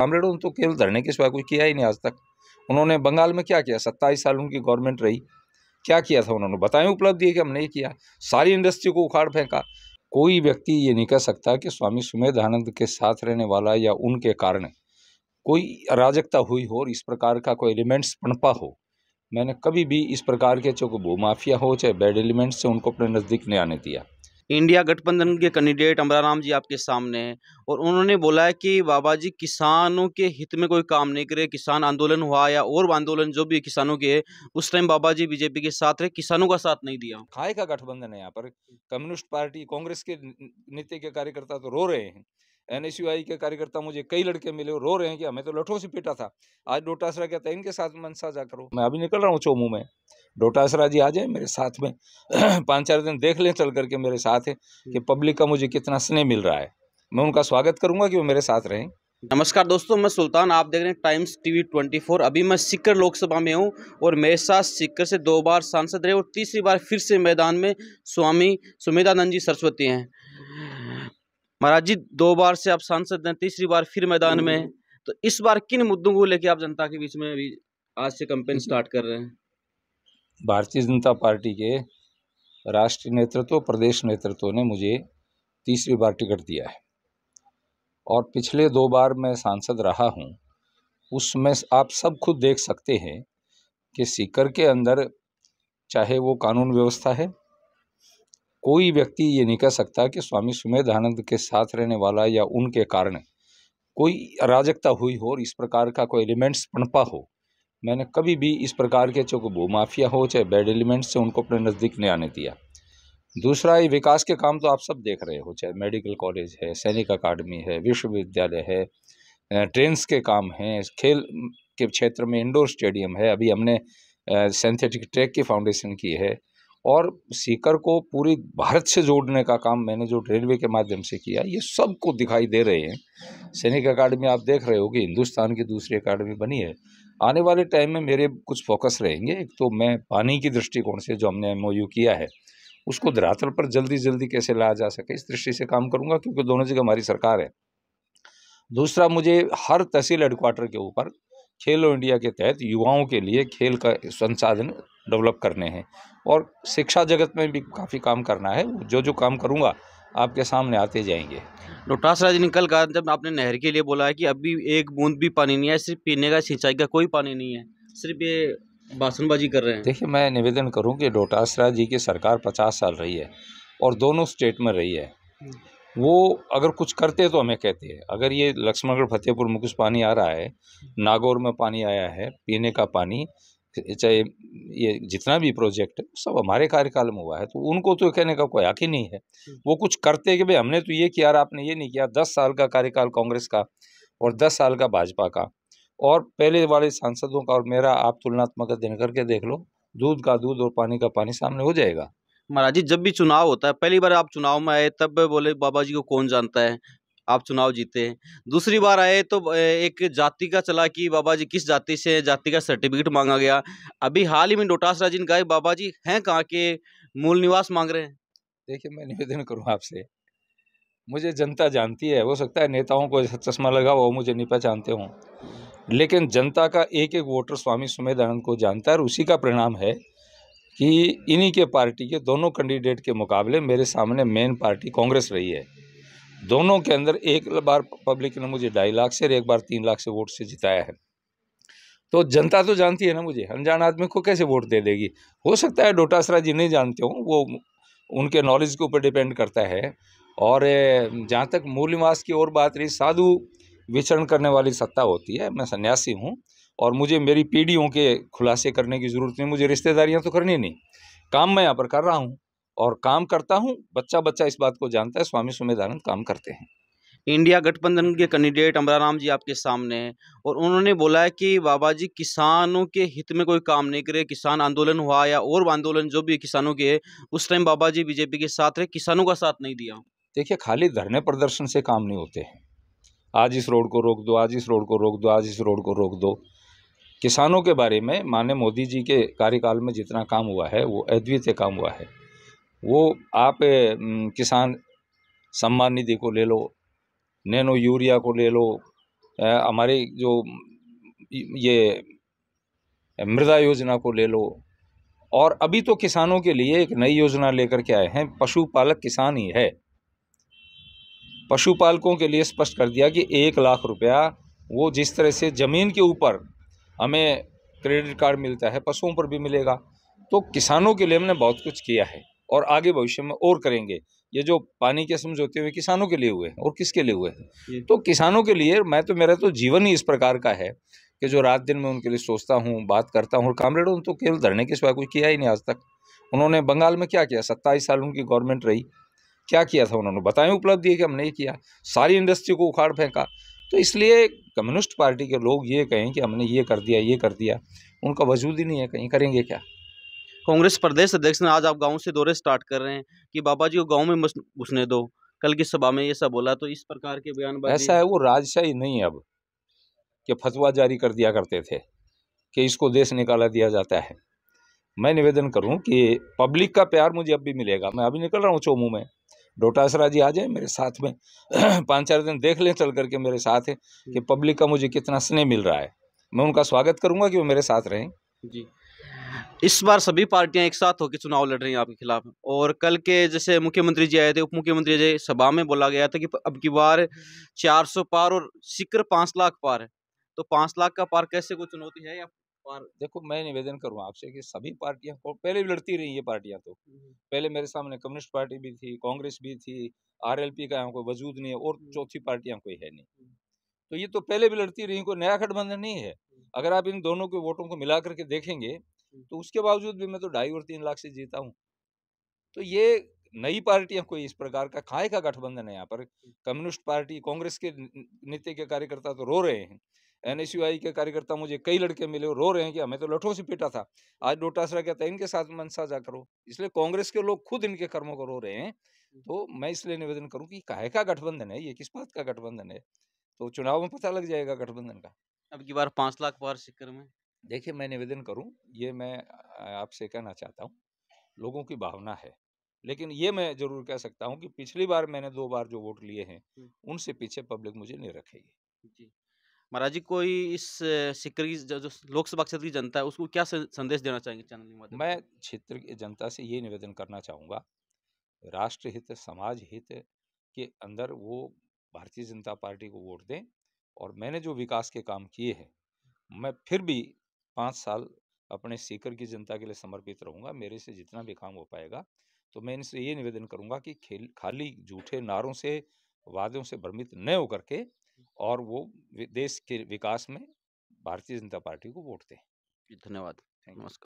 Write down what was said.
कामरेडों ने तो केवल धरने के सिवा कुछ किया ही नहीं आज तक उन्होंने बंगाल में क्या किया सत्ताईस साल उनकी गवर्नमेंट रही क्या किया था उन्होंने बताएं उपलब्धि है कि हमने किया सारी इंडस्ट्री को उखाड़ फेंका कोई व्यक्ति ये नहीं कह सकता कि स्वामी सुमेधानंद के साथ रहने वाला या उनके कारण कोई अराजकता हुई हो और इस प्रकार का कोई एलिमेंट्स पनपा हो मैंने कभी भी इस प्रकार के चाहे भूमाफिया हो चाहे बैड एलिमेंट्स से उनको अपने नज़दीक नहीं आने दिया इंडिया गठबंधन के कैंडिडेट अमराराम जी आपके सामने हैं और उन्होंने बोला है कि बाबा जी किसानों के हित में कोई काम नहीं करे किसान आंदोलन हुआ या और आंदोलन जो भी किसानों के है उस टाइम बाबा जी बीजेपी के साथ रहे किसानों का साथ नहीं दिया खाए का गठबंधन है यहाँ पर कम्युनिस्ट पार्टी कांग्रेस के नीति के कार्यकर्ता तो रो रहे हैं एन के कार्यकर्ता मुझे कई लड़के मिले रो रहे हैं कि हमें तो लठों से पीटा था आज डोटासरा कहता है इनके साथ मन साझा करो मैं अभी निकल रहा हूँ चोमू में डोटासरा जी आ जाए मेरे साथ में पाँच चार दिन देख लें चल करके मेरे साथ है कि हम्म। पब्लिक का मुझे कितना स्नेह मिल रहा है मैं उनका स्वागत करूंगा कि वो मेरे साथ रहें नमस्कार दोस्तों मैं सुल्तान आप देख रहे हैं टाइम्स टीवी 24 अभी मैं सिक्कर लोकसभा में हूं और मेरे साथ सिक्कर से दो बार सांसद रहे और तीसरी बार फिर से मैदान में स्वामी सुमेधानंद जी सरस्वती हैं महाराज जी दो बार से आप सांसद हैं तीसरी बार फिर मैदान में हम्म। तो इस बार किन मुद्दों को लेकर आप जनता के बीच में अभी आज से कंपेन स्टार्ट हम्म। कर रहे हैं भारतीय जनता पार्टी के राष्ट्रीय नेतृत्व प्रदेश नेतृत्व ने मुझे तीसरी बार टिकट दिया है और पिछले दो बार मैं सांसद रहा हूँ उसमें आप सब खुद देख सकते हैं कि सीकर के अंदर चाहे वो कानून व्यवस्था है कोई व्यक्ति ये नहीं कह सकता कि स्वामी सुमेधानंद के साथ रहने वाला या उनके कारण कोई अराजकता हुई हो और इस प्रकार का कोई एलिमेंट्स पनपा हो मैंने कभी भी इस प्रकार के चाहे भूमाफिया हो चाहे बैड एलिमेंट्स से उनको अपने नज़दीक नहीं आने दिया दूसरा ये विकास के काम तो आप सब देख रहे हो चाहे मेडिकल कॉलेज है सैनिक अकाडमी है विश्वविद्यालय है ट्रेन्स के काम हैं खेल के क्षेत्र में इंडोर स्टेडियम है अभी हमने सिंथेटिक ट्रैक की फाउंडेशन की है और सीकर को पूरी भारत से जोड़ने का काम मैंने जो रेलवे के माध्यम से किया ये सबको दिखाई दे रहे हैं सैनिक अकाडमी आप देख रहे हो कि हिंदुस्तान की दूसरी अकाडमी बनी है आने वाले टाइम में मेरे कुछ फोकस रहेंगे एक तो मैं पानी की दृष्टिकोण से जो हमने एम किया है उसको धरातल पर जल्दी जल्दी कैसे लाया जा सके इस दृष्टि से काम करूँगा क्योंकि दोनों जगह हमारी सरकार है दूसरा मुझे हर तहसील हेडक्वार्टर के ऊपर खेलो इंडिया के तहत युवाओं के लिए खेल का संसाधन डेवलप करने हैं और शिक्षा जगत में भी काफ़ी काम करना है जो जो काम करूँगा आपके सामने आते जाएंगे लोटास राज ने कल कहा जब आपने नहर के लिए बोला है कि अभी एक बूंद भी पानी नहीं है सिर्फ पीने का सिंचाई का कोई पानी नहीं है सिर्फ ये बासनबाजी कर रहे हैं देखिए मैं निवेदन करूं कि डोटासरा जी की सरकार पचास साल रही है और दोनों स्टेट में रही है हम्म। वो अगर कुछ करते तो हमें कहते हैं अगर ये लक्ष्मणगढ़ फतेहपुर में कुछ पानी आ रहा है नागौर में पानी आया है पीने का पानी चाहे ये जितना भी प्रोजेक्ट है सब हमारे कार्यकाल में हुआ है तो उनको तो कहने का कोई हक ही नहीं है वो कुछ करते कि भाई हमने तो ये किया आपने ये नहीं किया दस साल का कार्यकाल कांग्रेस का और दस साल का भाजपा का और पहले वाले सांसदों का और मेरा आप तुलनात्मक दिन करके देख लो दूध का दूध और पानी का पानी सामने हो जाएगा महाराज जी जब भी चुनाव होता है पहली बार आप चुनाव में आए तब बोले बाबा जी को कौन जानता है आप चुनाव जीते हैं दूसरी बार आए तो एक जाति का चला कि बाबा जी किस जाति से जाति का सर्टिफिकेट मांगा गया अभी हाल ही में डोटास ने कहा बाबा जी हैं कहाँ के मूल निवास मांग रहे हैं देखिए मैं निवेदन करूँ आपसे मुझे जनता जानती है हो सकता है नेताओं को चश्मा लगा वो मुझे नहीं पहचानते हों लेकिन जनता का एक एक वोटर स्वामी सुमेधानंद को जानता है और उसी का परिणाम है कि इन्हीं के पार्टी के दोनों कैंडिडेट के मुकाबले मेरे सामने मेन पार्टी कांग्रेस रही है दोनों के अंदर एक बार पब्लिक ने मुझे ढाई लाख से और एक बार तीन लाख से वोट से जिताया है तो जनता तो जानती है ना मुझे अनजान आदमी को कैसे वोट दे देगी हो सकता है डोटासरा जी नहीं जानते हों वो उनके नॉलेज के ऊपर डिपेंड करता है और जहाँ तक मूल निवास की और बात रही साधु विचरण करने वाली सत्ता होती है मैं सन्यासी हूँ और मुझे मेरी पीढ़ियों के खुलासे करने की ज़रूरत नहीं मुझे रिश्तेदारियाँ तो करनी नहीं काम मैं यहाँ पर कर रहा हूँ और काम करता हूँ बच्चा बच्चा इस बात को जानता है स्वामी सुमेधानंद काम करते हैं इंडिया गठबंधन के कैंडिडेट अमराराम जी आपके सामने हैं और उन्होंने बोला है कि बाबा जी किसानों के हित में कोई काम नहीं करे किसान आंदोलन हुआ या और आंदोलन जो भी किसानों के उस टाइम बाबा जी बीजेपी के साथ रहे किसानों का साथ नहीं दिया देखिए खाली धरने प्रदर्शन से काम नहीं होते हैं आज इस रोड को रोक दो आज इस रोड को रोक दो आज इस रोड को रोक दो किसानों के बारे में माननीय मोदी जी के कार्यकाल में जितना काम हुआ है वो अद्वितीय काम हुआ है वो आप किसान सम्मान निधि को ले लो नैनो यूरिया को ले लो हमारी जो ये मृदा योजना को ले लो और अभी तो किसानों के लिए एक नई योजना लेकर के आए हैं पशुपालक किसान ही है पशुपालकों के लिए स्पष्ट कर दिया कि एक लाख रुपया वो जिस तरह से ज़मीन के ऊपर हमें क्रेडिट कार्ड मिलता है पशुओं पर भी मिलेगा तो किसानों के लिए हमने बहुत कुछ किया है और आगे भविष्य में और करेंगे ये जो पानी के समझौते हुए किसानों के लिए हुए हैं और किसके लिए हुए हैं तो किसानों के लिए मैं तो मेरा तो जीवन ही इस प्रकार का है कि जो रात दिन में उनके लिए सोचता हूँ बात करता हूँ और कामरेडों उन तो केवल धरने के सिवा कुछ किया ही नहीं आज तक उन्होंने बंगाल में क्या किया सत्ताईस साल उनकी गवर्नमेंट रही क्या किया था उन्होंने बताएं उपलब्धि है कि हमने ये किया सारी इंडस्ट्री को उखाड़ फेंका तो इसलिए कम्युनिस्ट पार्टी के लोग ये कहें कि हमने ये कर दिया ये कर दिया उनका वजूद ही नहीं है कहीं करेंगे क्या कांग्रेस प्रदेश अध्यक्ष ने आज आप गांव से दौरे स्टार्ट कर रहे हैं कि बाबा जी को गांव में घुसने दो कल की सभा में ये सब बोला तो इस प्रकार के बयान ऐसा है वो राजशाही नहीं अब कि फतवा जारी कर दिया करते थे कि इसको देश निकाला दिया जाता है मैं निवेदन करूं कि पब्लिक का प्यार मुझे अब भी मिलेगा मैं अभी निकल रहा हूं चोमू में डोटासरा जी आ जाए मेरे साथ में पाँच चार दिन देख लें चल करके मेरे साथ है कि पब्लिक का मुझे कितना स्नेह मिल रहा है मैं उनका स्वागत करूंगा कि वो मेरे साथ रहें जी इस बार सभी पार्टियां एक साथ होकर चुनाव लड़ रही हैं आपके खिलाफ और कल के जैसे मुख्यमंत्री जी आए थे उप मुख्यमंत्री जी सभा में बोला गया था कि अब की बार चार पार और सिक्र पाँच लाख पार है तो पाँच लाख का पार कैसे कोई चुनौती है या और देखो मैं निवेदन करूँ आपसे कि सभी पार्टियां पहले भी लड़ती रही ये पार्टियां तो पहले मेरे सामने कम्युनिस्ट पार्टी भी थी कांग्रेस भी थी आरएलपी का यहाँ कोई वजूद नहीं है और चौथी पार्टियां कोई है नहीं तो ये तो पहले भी लड़ती रही कोई नया गठबंधन नहीं है अगर आप इन दोनों के वोटों को मिला करके देखेंगे तो उसके बावजूद भी मैं तो ढाई और तीन लाख से जीता हूँ तो ये नई पार्टियां कोई इस प्रकार का खाए का गठबंधन है यहाँ पर कम्युनिस्ट पार्टी कांग्रेस के नीति के कार्यकर्ता तो रो रहे हैं एनएसयूआई के कार्यकर्ता मुझे कई लड़के मिले रो रहे हैं कि हमें तो लठों से पीटा था आज डोटासरा कहता है इनके साथ मनसा जा करो इसलिए कांग्रेस के लोग खुद इनके कर्मों को रो रहे हैं तो मैं इसलिए निवेदन करूं कि काहे का गठबंधन है ये किस बात का गठबंधन है तो चुनाव में पता लग जाएगा गठबंधन का अब की बार पांच लाख पार शिक्र में देखिए मैं निवेदन करूँ ये मैं आपसे कहना चाहता हूँ लोगों की भावना है लेकिन ये मैं जरूर कह सकता हूँ कि पिछली बार मैंने दो बार जो वोट लिए हैं उनसे पीछे पब्लिक मुझे नहीं रखेगी महाराज जी कोई इस सिक्कर की जो लोकसभा क्षेत्र की जनता है उसको क्या संदेश देना चाहेंगे चैनल मैं क्षेत्र की जनता से ये निवेदन करना चाहूँगा राष्ट्र हित समाज हित के अंदर वो भारतीय जनता पार्टी को वोट दें और मैंने जो विकास के काम किए हैं मैं फिर भी पाँच साल अपने सीकर की जनता के लिए समर्पित रहूँगा मेरे से जितना भी काम हो पाएगा तो मैं इनसे ये निवेदन करूँगा कि खेल खाली झूठे नारों से वादों से भ्रमित न होकर के और वो देश के विकास में भारतीय जनता पार्टी को वोट दें धन्यवाद नमस्कार